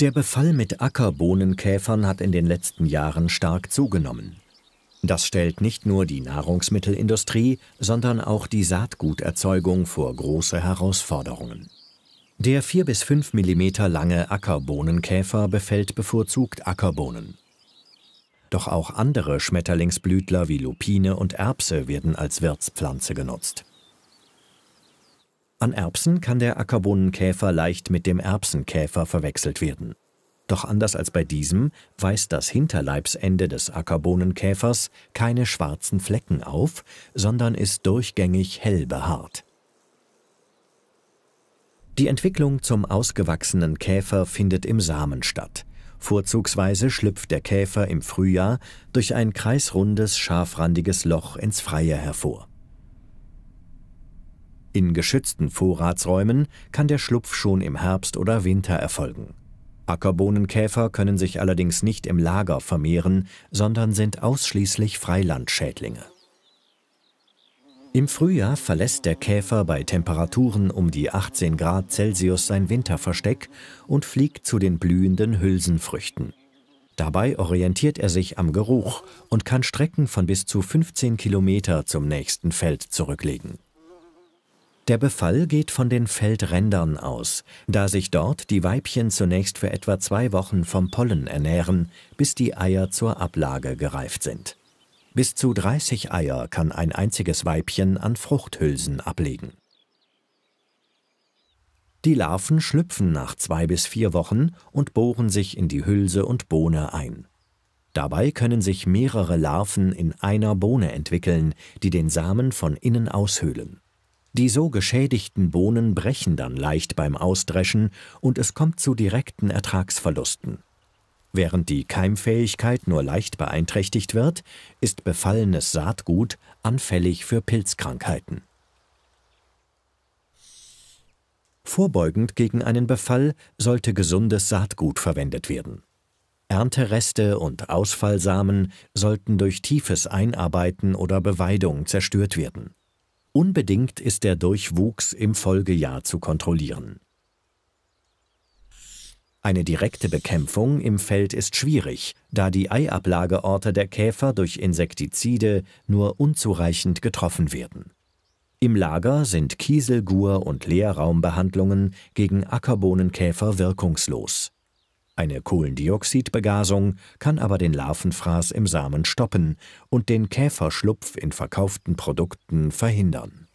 Der Befall mit Ackerbohnenkäfern hat in den letzten Jahren stark zugenommen. Das stellt nicht nur die Nahrungsmittelindustrie, sondern auch die Saatguterzeugung vor große Herausforderungen. Der 4 bis 5 mm lange Ackerbohnenkäfer befällt bevorzugt Ackerbohnen. Doch auch andere Schmetterlingsblütler wie Lupine und Erbse werden als Wirtspflanze genutzt. An Erbsen kann der Ackerbohnenkäfer leicht mit dem Erbsenkäfer verwechselt werden. Doch anders als bei diesem weist das Hinterleibsende des Ackerbohnenkäfers keine schwarzen Flecken auf, sondern ist durchgängig hell behaart. Die Entwicklung zum ausgewachsenen Käfer findet im Samen statt. Vorzugsweise schlüpft der Käfer im Frühjahr durch ein kreisrundes, scharfrandiges Loch ins Freie hervor. In geschützten Vorratsräumen kann der Schlupf schon im Herbst oder Winter erfolgen. Ackerbohnenkäfer können sich allerdings nicht im Lager vermehren, sondern sind ausschließlich Freilandschädlinge. Im Frühjahr verlässt der Käfer bei Temperaturen um die 18 Grad Celsius sein Winterversteck und fliegt zu den blühenden Hülsenfrüchten. Dabei orientiert er sich am Geruch und kann Strecken von bis zu 15 Kilometer zum nächsten Feld zurücklegen. Der Befall geht von den Feldrändern aus, da sich dort die Weibchen zunächst für etwa zwei Wochen vom Pollen ernähren, bis die Eier zur Ablage gereift sind. Bis zu 30 Eier kann ein einziges Weibchen an Fruchthülsen ablegen. Die Larven schlüpfen nach zwei bis vier Wochen und bohren sich in die Hülse und Bohne ein. Dabei können sich mehrere Larven in einer Bohne entwickeln, die den Samen von innen aushöhlen. Die so geschädigten Bohnen brechen dann leicht beim Ausdreschen und es kommt zu direkten Ertragsverlusten. Während die Keimfähigkeit nur leicht beeinträchtigt wird, ist befallenes Saatgut anfällig für Pilzkrankheiten. Vorbeugend gegen einen Befall sollte gesundes Saatgut verwendet werden. Erntereste und Ausfallsamen sollten durch tiefes Einarbeiten oder Beweidung zerstört werden. Unbedingt ist der Durchwuchs im Folgejahr zu kontrollieren. Eine direkte Bekämpfung im Feld ist schwierig, da die Eiablageorte der Käfer durch Insektizide nur unzureichend getroffen werden. Im Lager sind Kieselgur und Leerraumbehandlungen gegen Ackerbohnenkäfer wirkungslos. Eine Kohlendioxidbegasung kann aber den Larvenfraß im Samen stoppen und den Käferschlupf in verkauften Produkten verhindern